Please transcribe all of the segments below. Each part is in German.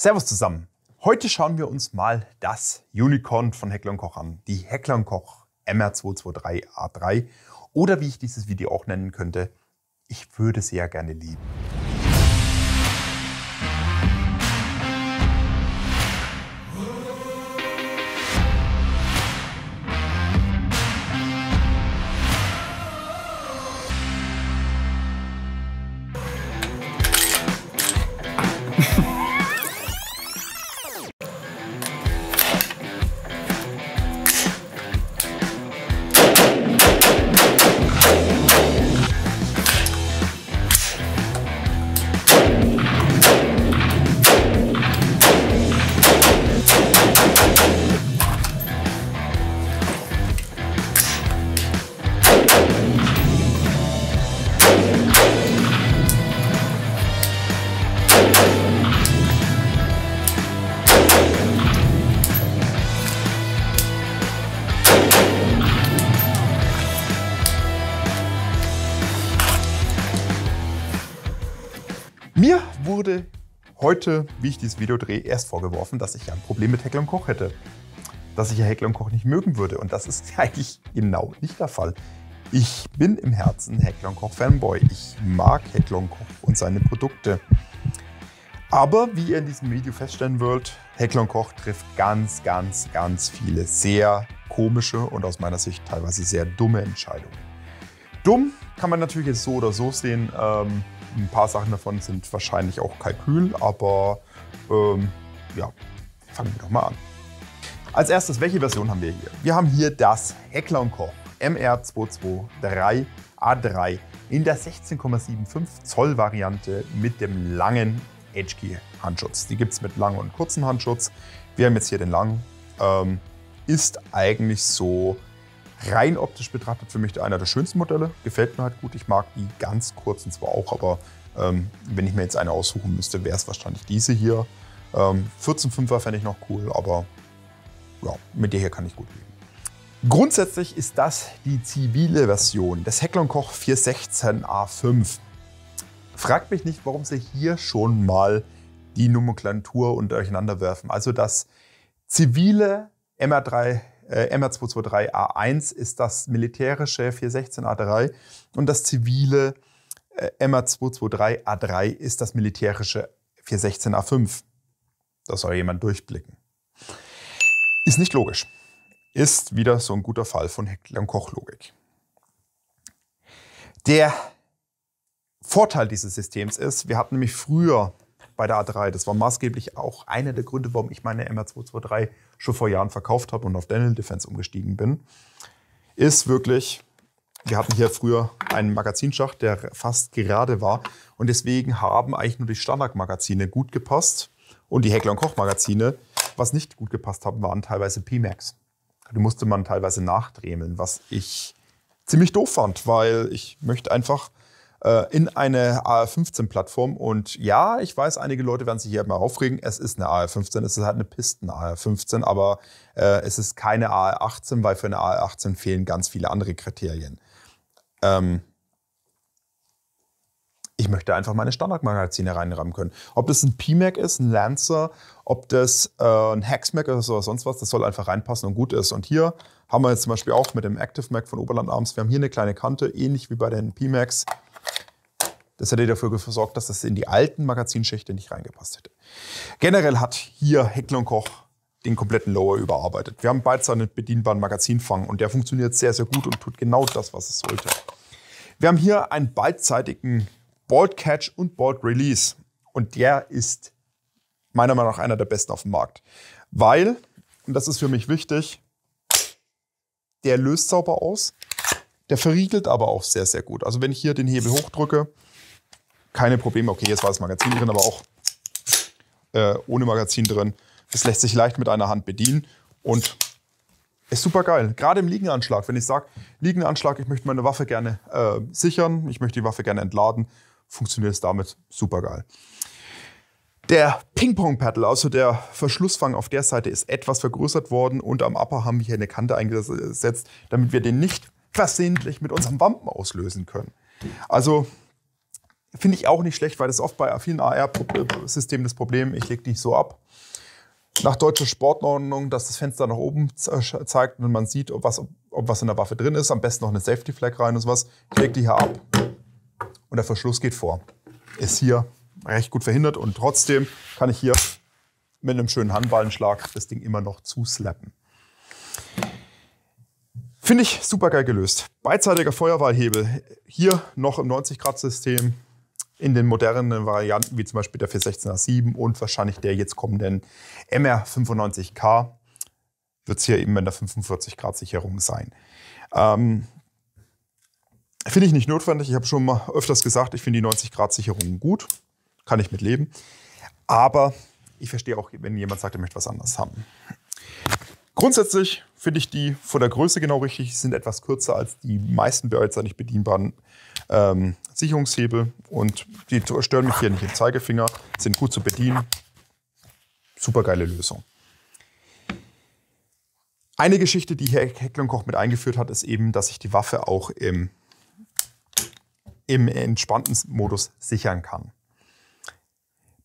Servus zusammen. Heute schauen wir uns mal das Unicorn von Heckler Koch an, die Heckler Koch MR223A3 oder wie ich dieses Video auch nennen könnte, ich würde sie ja gerne lieben. heute, wie ich dieses Video drehe, erst vorgeworfen, dass ich ja ein Problem mit Heckler Koch hätte. Dass ich ja Heckler Koch nicht mögen würde. Und das ist eigentlich genau nicht der Fall. Ich bin im Herzen Heckler Koch Fanboy. Ich mag Heckler Koch und seine Produkte. Aber wie ihr in diesem Video feststellen wollt, Heckler Koch trifft ganz, ganz, ganz viele sehr komische und aus meiner Sicht teilweise sehr dumme Entscheidungen. Dumm kann man natürlich jetzt so oder so sehen. Ähm, ein paar Sachen davon sind wahrscheinlich auch Kalkül, aber ähm, ja, fangen wir doch mal an. Als erstes, welche Version haben wir hier? Wir haben hier das Heckler Koch MR223A3 in der 16,75 Zoll Variante mit dem langen Edgekey Handschutz. Die gibt es mit langen und kurzen Handschutz. Wir haben jetzt hier den langen. Ähm, ist eigentlich so rein optisch betrachtet für mich einer der schönsten Modelle. Gefällt mir halt gut. Ich mag die ganz kurzen zwar auch, aber ähm, wenn ich mir jetzt eine aussuchen müsste, wäre es wahrscheinlich diese hier. Ähm, 14,5er fände ich noch cool, aber ja, mit der hier kann ich gut leben. Grundsätzlich ist das die zivile Version des Heckler Koch 416A5. Fragt mich nicht, warum sie hier schon mal die Nomenklatur und durcheinander werfen. Also das zivile MR3 äh, MR223A1 ist das militärische 416A3 und das zivile äh, MR223A3 ist das militärische 416A5. Da soll jemand durchblicken. Ist nicht logisch. Ist wieder so ein guter Fall von Heckler- und Koch-Logik. Der Vorteil dieses Systems ist, wir hatten nämlich früher bei der A3. Das war maßgeblich auch einer der Gründe, warum ich meine MR223 schon vor Jahren verkauft habe und auf Daniel Defense umgestiegen bin. Ist wirklich, wir hatten hier früher einen Magazinschacht, der fast gerade war. Und deswegen haben eigentlich nur die Standardmagazine gut gepasst. Und die Heckler Koch Magazine, was nicht gut gepasst haben, waren teilweise P-Max. Die musste man teilweise nachdremeln, was ich ziemlich doof fand, weil ich möchte einfach äh, in eine AR-15-Plattform. Und ja, ich weiß, einige Leute werden sich hier mal aufregen. Es ist eine AR-15, es ist halt eine Pisten-AR-15, aber äh, es ist keine AR-18, weil für eine AR-18 fehlen ganz viele andere Kriterien. Ähm ich möchte einfach meine Standardmagazine reinrahmen können. Ob das ein PMAC ist, ein Lancer, ob das äh, ein Hexmac ist oder sonst was, das soll einfach reinpassen und gut ist. Und hier haben wir jetzt zum Beispiel auch mit dem Active von Oberland Arms, wir haben hier eine kleine Kante, ähnlich wie bei den PMACs. Das hätte dafür gesorgt, dass das in die alten Magazinschächte nicht reingepasst hätte. Generell hat hier Heckler und Koch den kompletten Lower überarbeitet. Wir haben beides einen bedienbaren Magazinfang und der funktioniert sehr, sehr gut und tut genau das, was es sollte. Wir haben hier einen beidseitigen Bolt Catch und Bolt Release und der ist meiner Meinung nach einer der besten auf dem Markt, weil, und das ist für mich wichtig, der löst sauber aus, der verriegelt aber auch sehr, sehr gut. Also wenn ich hier den Hebel hochdrücke, keine Probleme. Okay, jetzt war das Magazin drin, aber auch äh, ohne Magazin drin. Es lässt sich leicht mit einer Hand bedienen und ist super geil. Gerade im Liegenanschlag, wenn ich sage, Liegenanschlag, ich möchte meine Waffe gerne äh, sichern, ich möchte die Waffe gerne entladen, funktioniert es damit super geil. Der Ping-Pong-Paddle, also der Verschlussfang auf der Seite, ist etwas vergrößert worden und am Upper haben wir hier eine Kante eingesetzt, damit wir den nicht versehentlich mit unserem Wampen auslösen können. Also Finde ich auch nicht schlecht, weil das oft bei vielen AR-Systemen das Problem, ich lege die so ab. Nach deutscher Sportordnung, dass das Fenster nach oben zeigt und man sieht, ob was, ob was in der Waffe drin ist. Am besten noch eine Safety Flag rein und sowas. Ich lege die hier ab und der Verschluss geht vor. Ist hier recht gut verhindert und trotzdem kann ich hier mit einem schönen Handballenschlag das Ding immer noch zuslappen. Finde ich super geil gelöst. Beidseitiger Feuerwahlhebel. Hier noch im 90-Grad-System in den modernen Varianten, wie zum Beispiel der 416A7 und wahrscheinlich der jetzt kommenden MR95K, wird es hier eben in der 45 Grad Sicherung sein. Ähm, finde ich nicht notwendig. Ich habe schon mal öfters gesagt, ich finde die 90 Grad Sicherung gut. Kann ich mit leben. Aber ich verstehe auch, wenn jemand sagt, er möchte was anderes haben. Grundsätzlich finde ich die von der Größe genau richtig, Sie sind etwas kürzer als die meisten bereits nicht bedienbaren ähm, Sicherungshebel und die stören mich hier nicht im Zeigefinger, sind gut zu bedienen. Super geile Lösung. Eine Geschichte, die hier Heckler Koch mit eingeführt hat, ist eben, dass ich die Waffe auch im, im entspannten Modus sichern kann.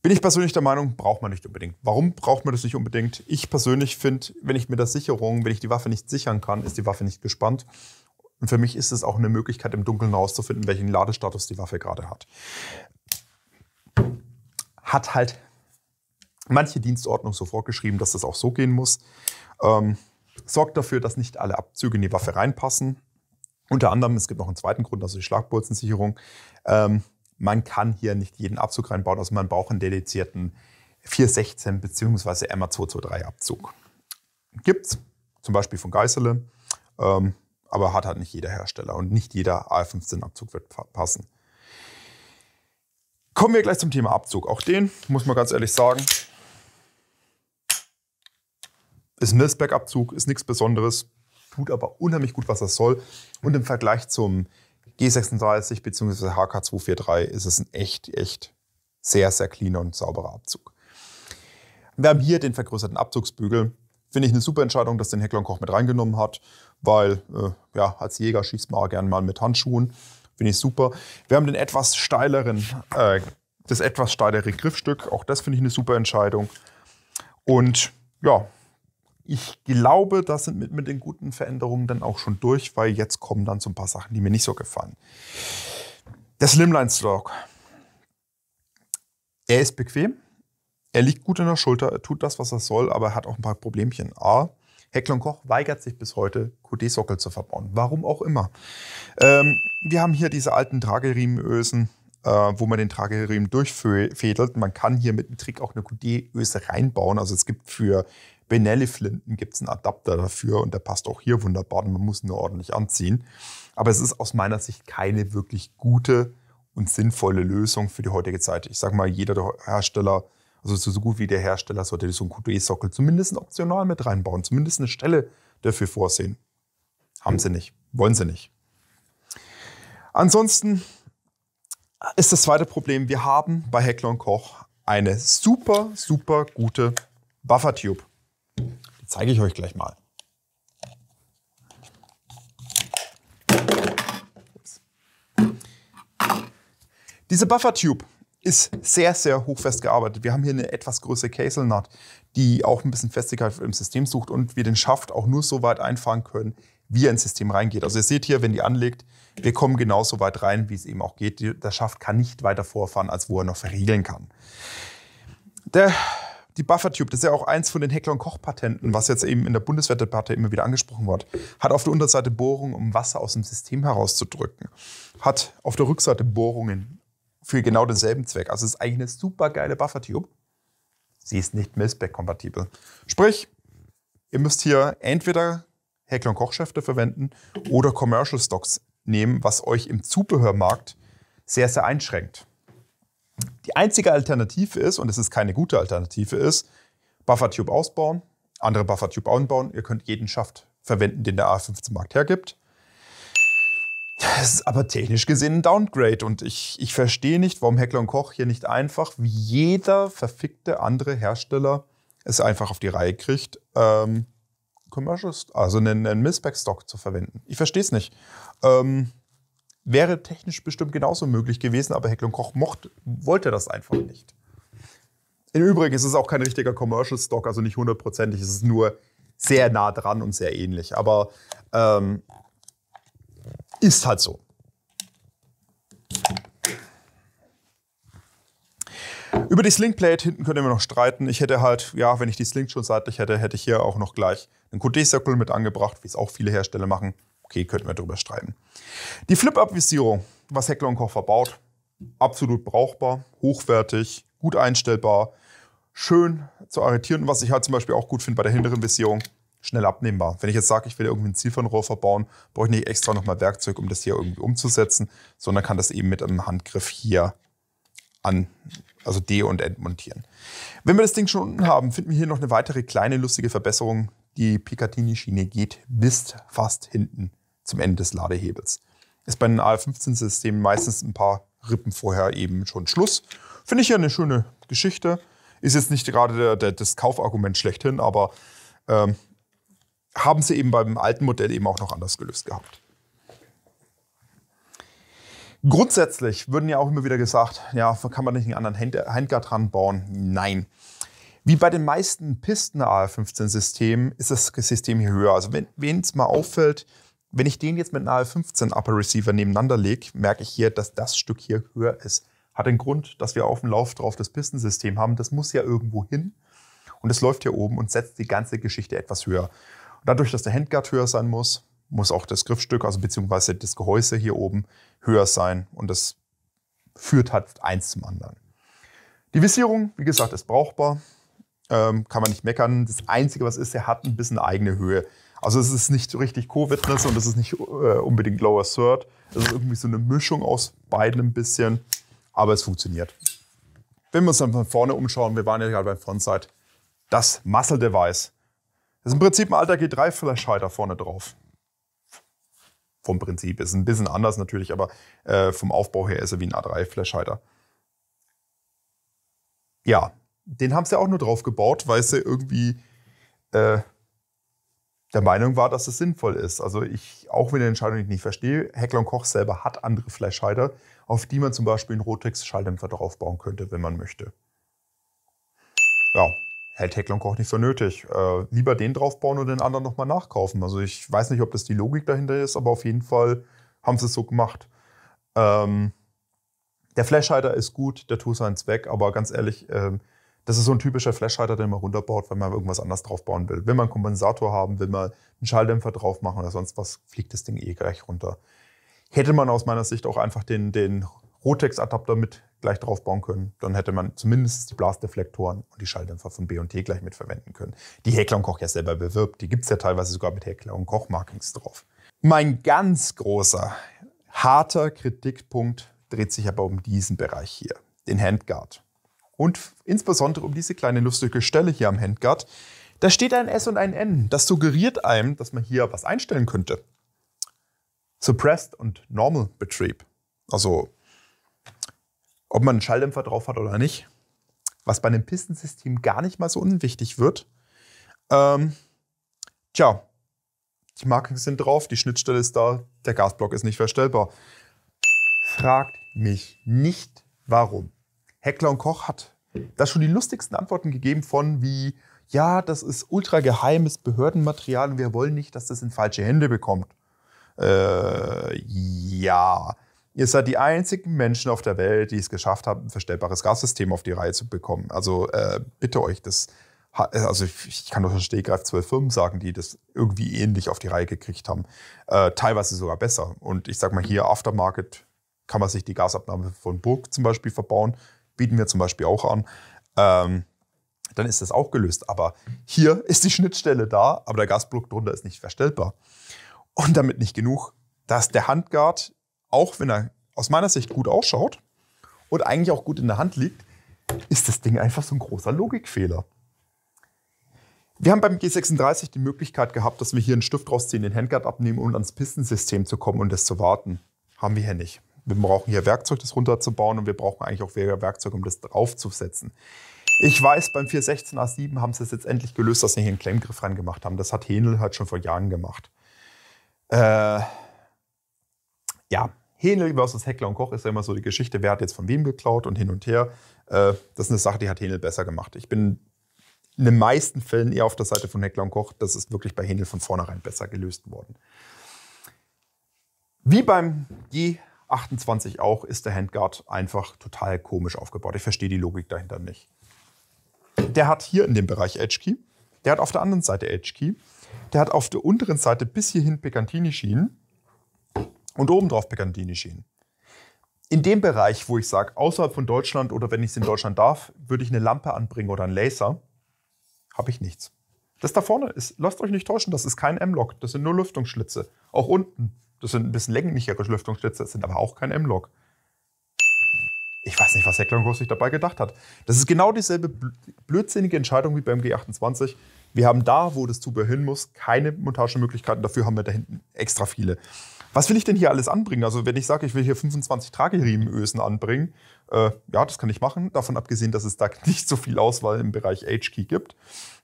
Bin ich persönlich der Meinung, braucht man nicht unbedingt. Warum braucht man das nicht unbedingt? Ich persönlich finde, wenn ich mit der Sicherung, wenn ich die Waffe nicht sichern kann, ist die Waffe nicht gespannt. Und für mich ist es auch eine Möglichkeit, im Dunkeln herauszufinden, welchen Ladestatus die Waffe gerade hat. Hat halt manche Dienstordnung so vorgeschrieben, dass das auch so gehen muss. Ähm, sorgt dafür, dass nicht alle Abzüge in die Waffe reinpassen. Unter anderem, es gibt noch einen zweiten Grund, also die Schlagbolzensicherung. Ähm, man kann hier nicht jeden Abzug reinbauen, also man braucht einen dedizierten 416 bzw. MA223 Abzug. Gibt's, zum Beispiel von Geißele, ähm, aber hat halt nicht jeder Hersteller und nicht jeder a 15 Abzug wird passen. Kommen wir gleich zum Thema Abzug. Auch den muss man ganz ehrlich sagen, ist ein Milsberg-Abzug, ist nichts Besonderes, tut aber unheimlich gut, was das soll. Und im Vergleich zum G36 bzw. HK243 ist es ein echt, echt sehr, sehr cleaner und sauberer Abzug. Wir haben hier den vergrößerten Abzugsbügel. Finde ich eine super Entscheidung, dass den Heckler Koch mit reingenommen hat, weil äh, ja, als Jäger schießt man auch gerne mal mit Handschuhen. Finde ich super. Wir haben den etwas steileren, äh, das etwas steilere Griffstück. Auch das finde ich eine super Entscheidung. Und ja, ich glaube, da sind mit, mit den guten Veränderungen dann auch schon durch, weil jetzt kommen dann so ein paar Sachen, die mir nicht so gefallen. Der Slimline Stock. Er ist bequem, er liegt gut in der Schulter, er tut das, was er soll, aber er hat auch ein paar Problemchen. A, Heckler Koch weigert sich bis heute, QD-Sockel zu verbauen. Warum auch immer. Ähm, wir haben hier diese alten Trageriemenösen, äh, wo man den Trageriemen durchfädelt. Man kann hier mit einem Trick auch eine QD-Öse reinbauen. Also es gibt für Benelli-Flinten gibt es einen Adapter dafür und der passt auch hier wunderbar und man muss ihn nur ordentlich anziehen. Aber es ist aus meiner Sicht keine wirklich gute und sinnvolle Lösung für die heutige Zeit. Ich sage mal, jeder Hersteller, also so gut wie der Hersteller, sollte so einen QD-Sockel zumindest optional mit reinbauen, zumindest eine Stelle dafür vorsehen. Haben sie nicht, wollen sie nicht. Ansonsten ist das zweite Problem, wir haben bei Heckler Koch eine super, super gute Buffer Tube zeige ich euch gleich mal. Diese Buffer-Tube ist sehr, sehr hochfest gearbeitet. Wir haben hier eine etwas größere Castle-Nut, die auch ein bisschen Festigkeit im System sucht und wir den Schaft auch nur so weit einfahren können, wie er ins System reingeht. Also ihr seht hier, wenn die anlegt, wir kommen genauso weit rein, wie es eben auch geht. Der Schaft kann nicht weiter vorfahren, als wo er noch verriegeln kann. Der die Buffertube, das ist ja auch eins von den Heckler- und Koch-Patenten, was jetzt eben in der Bundeswehrdebatte immer wieder angesprochen wird, hat auf der Unterseite Bohrungen, um Wasser aus dem System herauszudrücken. Hat auf der Rückseite Bohrungen für genau denselben Zweck. Also es ist eigentlich eine super geile Buffertube. Sie ist nicht Milsbeck-kompatibel. Sprich, ihr müsst hier entweder Heckler- und Kochschäfte verwenden oder Commercial Stocks nehmen, was euch im Zubehörmarkt sehr, sehr einschränkt. Die einzige Alternative ist, und es ist keine gute Alternative, ist Buffertube ausbauen, andere Buffertube anbauen. Ihr könnt jeden Schaft verwenden, den der A15-Markt hergibt. Das ist aber technisch gesehen ein Downgrade und ich, ich verstehe nicht, warum Heckler Koch hier nicht einfach, wie jeder verfickte andere Hersteller, es einfach auf die Reihe kriegt, ähm, Commercial, also einen, einen Milspec-Stock zu verwenden. Ich verstehe es nicht. Ähm, Wäre technisch bestimmt genauso möglich gewesen, aber Heckl Koch mochte, wollte das einfach nicht. Im Übrigen ist es auch kein richtiger Commercial Stock, also nicht hundertprozentig. Es ist nur sehr nah dran und sehr ähnlich. Aber ähm, ist halt so. Über die Slingplate hinten können wir noch streiten. Ich hätte halt, ja, wenn ich die Sling schon seitlich hätte, hätte ich hier auch noch gleich einen Coudé-Circle mit angebracht, wie es auch viele Hersteller machen okay, könnten wir darüber streiten. Die Flip-Up-Visierung, was Heckler und Koch verbaut, absolut brauchbar, hochwertig, gut einstellbar, schön zu arretieren. Was ich halt zum Beispiel auch gut finde bei der hinteren Visierung, schnell abnehmbar. Wenn ich jetzt sage, ich will irgendwie ein Zielfernrohr verbauen, brauche ich nicht extra nochmal Werkzeug, um das hier irgendwie umzusetzen, sondern kann das eben mit einem Handgriff hier an, also de- und entmontieren. Wenn wir das Ding schon unten haben, finden wir hier noch eine weitere kleine lustige Verbesserung. Die Picatinny-Schiene geht bis fast hinten zum Ende des Ladehebels. Ist bei den AR-15-Systemen meistens ein paar Rippen vorher eben schon Schluss. Finde ich ja eine schöne Geschichte. Ist jetzt nicht gerade der, der, das Kaufargument schlechthin, aber ähm, haben sie eben beim alten Modell eben auch noch anders gelöst gehabt. Grundsätzlich würden ja auch immer wieder gesagt, ja, kann man nicht einen anderen Hand Handguard dran bauen? Nein. Wie bei den meisten Pisten AR-15-Systemen ist das System hier höher. Also wenn es mal auffällt, wenn ich den jetzt mit nahe 15 Upper Receiver nebeneinander lege, merke ich hier, dass das Stück hier höher ist. Hat den Grund, dass wir auf dem Lauf drauf das Pistensystem haben. Das muss ja irgendwo hin. Und es läuft hier oben und setzt die ganze Geschichte etwas höher. Und dadurch, dass der Handguard höher sein muss, muss auch das Griffstück, also beziehungsweise das Gehäuse hier oben höher sein. Und das führt halt eins zum anderen. Die Visierung, wie gesagt, ist brauchbar. Ähm, kann man nicht meckern. Das Einzige, was ist, er hat ein bisschen eigene Höhe. Also es ist nicht richtig Co-Witness und es ist nicht äh, unbedingt Lower Third. Es ist irgendwie so eine Mischung aus beiden ein bisschen, aber es funktioniert. Wenn wir uns dann von vorne umschauen, wir waren ja gerade beim Frontside, das Muscle Device. Das ist im Prinzip ein alter G3-Flash-Halter vorne drauf. Vom Prinzip ist ein bisschen anders natürlich, aber äh, vom Aufbau her ist er wie ein A3-Flash-Halter. Ja, den haben sie auch nur drauf gebaut, weil sie irgendwie äh, der Meinung war, dass es sinnvoll ist. Also ich, auch wenn die Entscheidung ich nicht verstehe, Heckler Koch selber hat andere Fleischschalter, auf die man zum Beispiel einen Rotex-Schalldämpfer draufbauen könnte, wenn man möchte. Ja, hält Heckler Koch nicht für nötig. Äh, lieber den draufbauen und den anderen nochmal nachkaufen. Also ich weiß nicht, ob das die Logik dahinter ist, aber auf jeden Fall haben sie es so gemacht. Ähm, der Flashhalter ist gut, der tut seinen Zweck, aber ganz ehrlich, ähm, das ist so ein typischer Flashhalter, den man runterbaut, wenn man irgendwas anders draufbauen will. Wenn man einen Kompensator haben, will man einen Schalldämpfer drauf machen oder sonst was, fliegt das Ding eh gleich runter. Hätte man aus meiner Sicht auch einfach den, den Rotex-Adapter mit gleich draufbauen können, dann hätte man zumindest die Blasdeflektoren und die Schalldämpfer von B&T gleich mit verwenden können. Die Heckler und Koch ja selber bewirbt. Die gibt es ja teilweise sogar mit Heckler und Koch Markings drauf. Mein ganz großer, harter Kritikpunkt dreht sich aber um diesen Bereich hier, den Handguard und insbesondere um diese kleine lustige Stelle hier am Handguard, da steht ein S und ein N. Das suggeriert einem, dass man hier was einstellen könnte. Suppressed und Normal Betrieb. Also, ob man einen Schalldämpfer drauf hat oder nicht. Was bei einem Pistensystem gar nicht mal so unwichtig wird. Ähm, tja, die Marken sind drauf, die Schnittstelle ist da, der Gasblock ist nicht verstellbar. Fragt mich nicht, warum. Heckler und Koch hat da schon die lustigsten Antworten gegeben von wie, ja, das ist ultra geheimes Behördenmaterial und wir wollen nicht, dass das in falsche Hände bekommt. Äh, ja, ihr seid die einzigen Menschen auf der Welt, die es geschafft haben, ein verstellbares Gassystem auf die Reihe zu bekommen. Also äh, bitte euch, das, also ich kann doch schon Stehgreif zwölf Firmen sagen, die das irgendwie ähnlich auf die Reihe gekriegt haben. Äh, teilweise sogar besser. Und ich sag mal hier, Aftermarket kann man sich die Gasabnahme von Burg zum Beispiel verbauen bieten wir zum Beispiel auch an. Ähm, dann ist das auch gelöst. Aber hier ist die Schnittstelle da, aber der Gasblock drunter ist nicht verstellbar. Und damit nicht genug, dass der Handguard, auch wenn er aus meiner Sicht gut ausschaut und eigentlich auch gut in der Hand liegt, ist das Ding einfach so ein großer Logikfehler. Wir haben beim G36 die Möglichkeit gehabt, dass wir hier einen Stift rausziehen, den Handguard abnehmen und um ans Pistensystem zu kommen und das zu warten. Haben wir hier nicht wir brauchen hier Werkzeug, das runterzubauen und wir brauchen eigentlich auch weniger Werkzeug, um das draufzusetzen. Ich weiß, beim 416 A7 haben sie es jetzt endlich gelöst, dass sie hier einen Claimgriff reingemacht haben. Das hat Henel halt schon vor Jahren gemacht. Äh, ja, Henel versus Heckler und Koch ist ja immer so die Geschichte, wer hat jetzt von wem geklaut und hin und her. Äh, das ist eine Sache, die hat Henel besser gemacht. Ich bin in den meisten Fällen eher auf der Seite von Heckler und Koch. Das ist wirklich bei Henel von vornherein besser gelöst worden. Wie beim G 28 auch, ist der Handguard einfach total komisch aufgebaut. Ich verstehe die Logik dahinter nicht. Der hat hier in dem Bereich Edge Key, der hat auf der anderen Seite Edge Key, der hat auf der unteren Seite bis hierhin Picantini-Schienen und obendrauf Picantini-Schienen. In dem Bereich, wo ich sage, außerhalb von Deutschland oder wenn ich es in Deutschland darf, würde ich eine Lampe anbringen oder einen Laser, habe ich nichts. Das da vorne ist, lasst euch nicht täuschen, das ist kein M-Lock, das sind nur Lüftungsschlitze. Auch unten das sind ein bisschen länglichere Lüftungsschlitze, das sind aber auch kein M-Lock. Ich weiß nicht, was Heckler und Groß sich dabei gedacht hat. Das ist genau dieselbe blödsinnige Entscheidung wie beim G28. Wir haben da, wo das Zubehör hin muss, keine Montagemöglichkeiten. Dafür haben wir da hinten extra viele. Was will ich denn hier alles anbringen? Also wenn ich sage, ich will hier 25 Trageriemenösen anbringen, äh, ja, das kann ich machen. Davon abgesehen, dass es da nicht so viel Auswahl im Bereich H-Key gibt.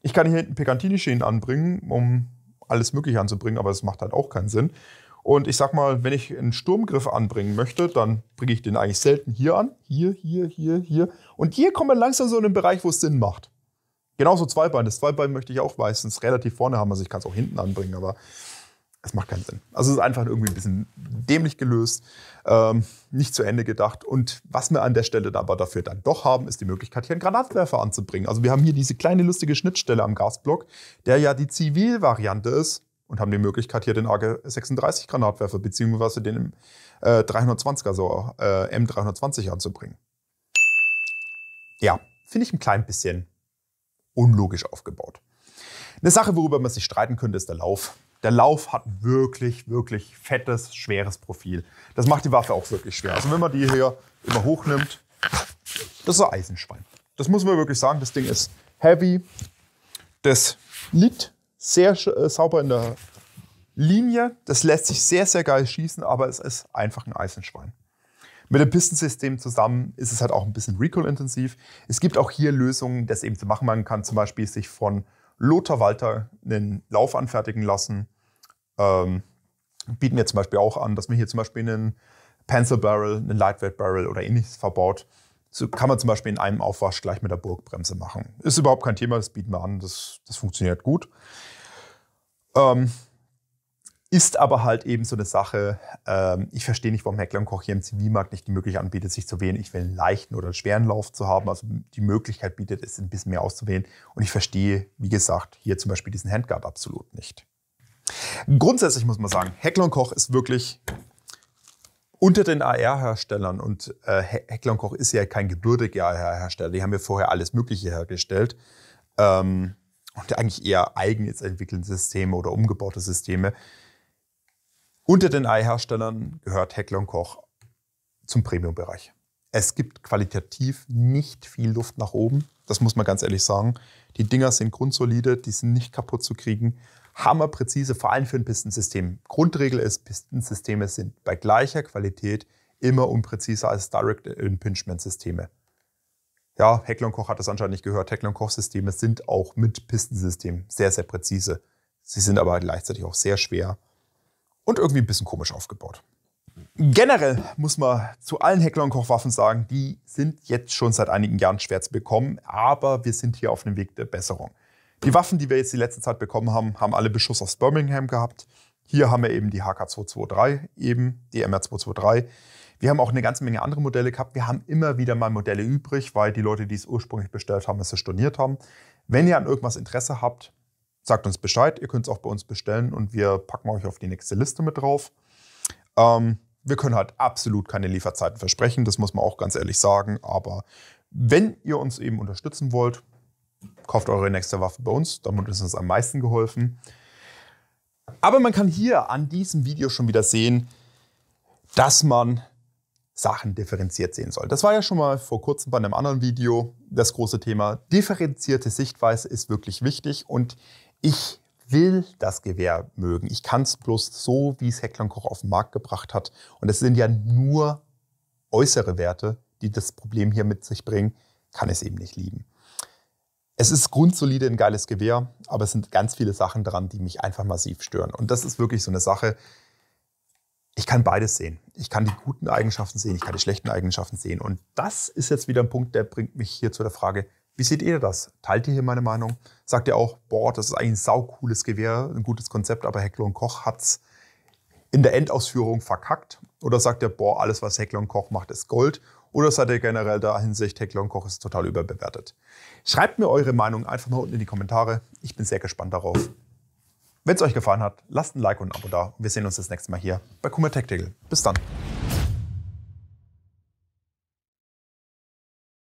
Ich kann hier hinten picantini schienen anbringen, um alles Mögliche anzubringen, aber es macht halt auch keinen Sinn. Und ich sag mal, wenn ich einen Sturmgriff anbringen möchte, dann bringe ich den eigentlich selten hier an. Hier, hier, hier, hier. Und hier kommen wir langsam so in den Bereich, wo es Sinn macht. Genauso Zweibein. Das Zweibein möchte ich auch meistens relativ vorne haben. Also ich kann es auch hinten anbringen, aber es macht keinen Sinn. Also es ist einfach irgendwie ein bisschen dämlich gelöst, ähm, nicht zu Ende gedacht. Und was wir an der Stelle aber dafür dann doch haben, ist die Möglichkeit, hier einen Granatwerfer anzubringen. Also wir haben hier diese kleine lustige Schnittstelle am Gasblock, der ja die Zivilvariante ist und haben die Möglichkeit, hier den AG-36-Granatwerfer bzw. den äh, 320er, so äh, M320 anzubringen. Ja, finde ich ein klein bisschen unlogisch aufgebaut. Eine Sache, worüber man sich streiten könnte, ist der Lauf. Der Lauf hat wirklich, wirklich fettes, schweres Profil. Das macht die Waffe auch wirklich schwer. Also wenn man die hier immer hochnimmt, das ist ein Eisenschwein. Das muss man wirklich sagen, das Ding ist heavy. Das liegt sehr äh, sauber in der Linie. Das lässt sich sehr, sehr geil schießen, aber es ist einfach ein Eisenschwein. Mit dem Pistensystem zusammen ist es halt auch ein bisschen Recoil-intensiv. Es gibt auch hier Lösungen, das eben zu machen. Man kann zum Beispiel sich von Lothar Walter einen Lauf anfertigen lassen. Ähm, bieten wir zum Beispiel auch an, dass man hier zum Beispiel einen Pencil Barrel, einen Lightweight Barrel oder ähnliches verbaut. So kann man zum Beispiel in einem Aufwasch gleich mit der Burgbremse machen. Ist überhaupt kein Thema, das bieten wir an, das, das funktioniert gut. Ähm, ist aber halt eben so eine Sache, ähm, ich verstehe nicht, warum Heckler und Koch hier im Zivilmarkt nicht die Möglichkeit anbietet, sich zu wählen, ich will einen leichten oder einen schweren Lauf zu haben, also die Möglichkeit bietet, es ein bisschen mehr auszuwählen. Und ich verstehe, wie gesagt, hier zum Beispiel diesen Handguard absolut nicht. Grundsätzlich muss man sagen, Heckler und Koch ist wirklich unter den AR-Herstellern, und äh, Heckler Koch ist ja kein gebürtiger AR-Hersteller, die haben ja vorher alles Mögliche hergestellt ähm, und eigentlich eher eigenes jetzt entwickelnde Systeme oder umgebaute Systeme. Unter den AR-Herstellern gehört Heckler Koch zum Premium-Bereich. Es gibt qualitativ nicht viel Luft nach oben, das muss man ganz ehrlich sagen. Die Dinger sind grundsolide, die sind nicht kaputt zu kriegen hammerpräzise, vor allem für ein Pistensystem. Grundregel ist, Pistensysteme sind bei gleicher Qualität immer unpräziser als Direct Impingement Systeme. Ja, Heckler und Koch hat das anscheinend nicht gehört. Heckler und Koch Systeme sind auch mit Pistensystemen sehr, sehr präzise. Sie sind aber gleichzeitig auch sehr schwer und irgendwie ein bisschen komisch aufgebaut. Generell muss man zu allen Heckler und Koch Waffen sagen, die sind jetzt schon seit einigen Jahren schwer zu bekommen, aber wir sind hier auf dem Weg der Besserung. Die Waffen, die wir jetzt die letzte Zeit bekommen haben, haben alle Beschuss aus Birmingham gehabt. Hier haben wir eben die HK223, eben die MR223. Wir haben auch eine ganze Menge andere Modelle gehabt. Wir haben immer wieder mal Modelle übrig, weil die Leute, die es ursprünglich bestellt haben, es storniert haben. Wenn ihr an irgendwas Interesse habt, sagt uns Bescheid. Ihr könnt es auch bei uns bestellen und wir packen euch auf die nächste Liste mit drauf. Ähm, wir können halt absolut keine Lieferzeiten versprechen, das muss man auch ganz ehrlich sagen. Aber wenn ihr uns eben unterstützen wollt, kauft eure nächste Waffe bei uns. Damit ist uns am meisten geholfen. Aber man kann hier an diesem Video schon wieder sehen, dass man Sachen differenziert sehen soll. Das war ja schon mal vor kurzem bei einem anderen Video das große Thema. Differenzierte Sichtweise ist wirklich wichtig und ich will das Gewehr mögen. Ich kann es bloß so, wie es Heckler Koch auf den Markt gebracht hat. Und es sind ja nur äußere Werte, die das Problem hier mit sich bringen, kann es eben nicht lieben. Es ist grundsolide ein geiles Gewehr, aber es sind ganz viele Sachen dran, die mich einfach massiv stören. Und das ist wirklich so eine Sache, ich kann beides sehen. Ich kann die guten Eigenschaften sehen, ich kann die schlechten Eigenschaften sehen. Und das ist jetzt wieder ein Punkt, der bringt mich hier zu der Frage, wie seht ihr das? Teilt ihr hier meine Meinung? Sagt ihr auch, boah, das ist eigentlich ein saucooles Gewehr, ein gutes Konzept, aber Heckler und Koch es in der Endausführung verkackt? Oder sagt ihr, boah, alles, was Heckler und Koch macht, ist Gold? Oder seid ihr generell der Hinsicht, Heckler und Koch ist total überbewertet? Schreibt mir eure Meinung einfach mal unten in die Kommentare. Ich bin sehr gespannt darauf. Wenn es euch gefallen hat, lasst ein Like und ein Abo da. Wir sehen uns das nächste Mal hier bei Kummer Tactical. Bis dann.